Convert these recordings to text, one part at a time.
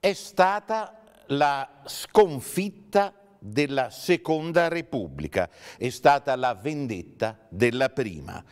è stata la sconfitta della Seconda Repubblica, è stata la vendetta della Prima,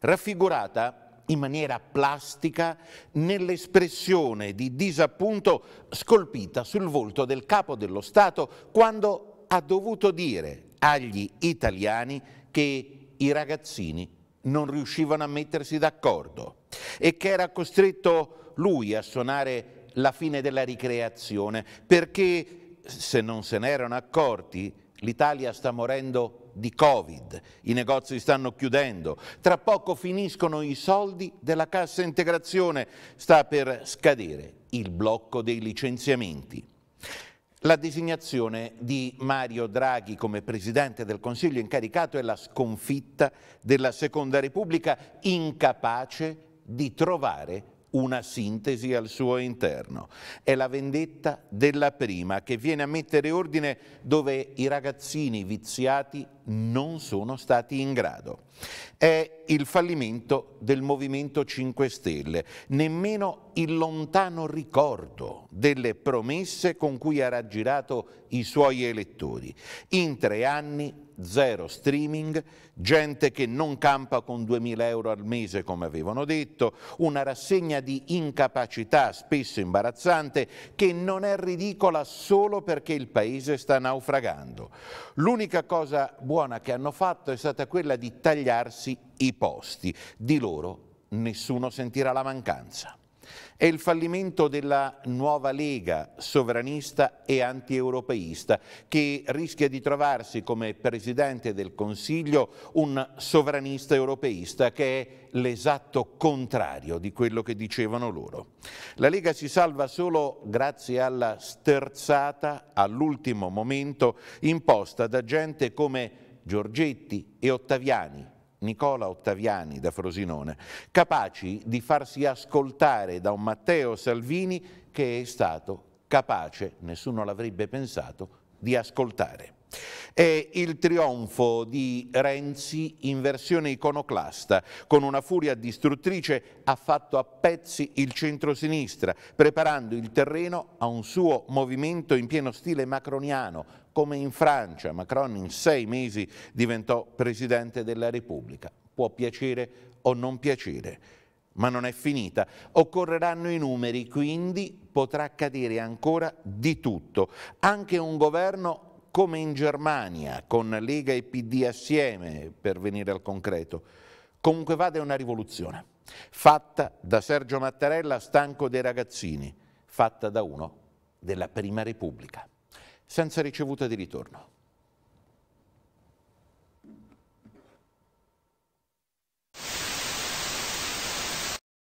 raffigurata in maniera plastica nell'espressione di disappunto scolpita sul volto del capo dello Stato quando ha dovuto dire agli italiani che i ragazzini non riuscivano a mettersi d'accordo e che era costretto lui a suonare la fine della ricreazione, perché se non se ne erano accorti, l'Italia sta morendo di Covid, i negozi stanno chiudendo, tra poco finiscono i soldi della cassa integrazione, sta per scadere il blocco dei licenziamenti. La designazione di Mario Draghi come Presidente del Consiglio incaricato è la sconfitta della Seconda Repubblica incapace di trovare una sintesi al suo interno. È la vendetta della prima che viene a mettere ordine dove i ragazzini viziati non sono stati in grado. È il fallimento del Movimento 5 Stelle, nemmeno il lontano ricordo delle promesse con cui ha raggirato i suoi elettori. In tre anni zero streaming, gente che non campa con 2.000 euro al mese come avevano detto, una rassegna di incapacità spesso imbarazzante che non è ridicola solo perché il paese sta naufragando. L'unica cosa buona buona che hanno fatto è stata quella di tagliarsi i posti. Di loro nessuno sentirà la mancanza. È il fallimento della nuova Lega sovranista e antieuropeista che rischia di trovarsi come Presidente del Consiglio un sovranista europeista che è l'esatto contrario di quello che dicevano loro. La Lega si salva solo grazie alla sterzata all'ultimo momento imposta da gente come Giorgetti e Ottaviani, Nicola Ottaviani da Frosinone, capaci di farsi ascoltare da un Matteo Salvini che è stato capace, nessuno l'avrebbe pensato, di ascoltare. È il trionfo di Renzi in versione iconoclasta, con una furia distruttrice ha fatto a pezzi il centro-sinistra, preparando il terreno a un suo movimento in pieno stile macroniano, come in Francia. Macron in sei mesi diventò Presidente della Repubblica. Può piacere o non piacere, ma non è finita. Occorreranno i numeri, quindi potrà accadere ancora di tutto. Anche un governo come in Germania, con Lega e PD assieme, per venire al concreto. Comunque vada una rivoluzione, fatta da Sergio Mattarella, stanco dei ragazzini, fatta da uno della Prima Repubblica senza ricevuta di ritorno.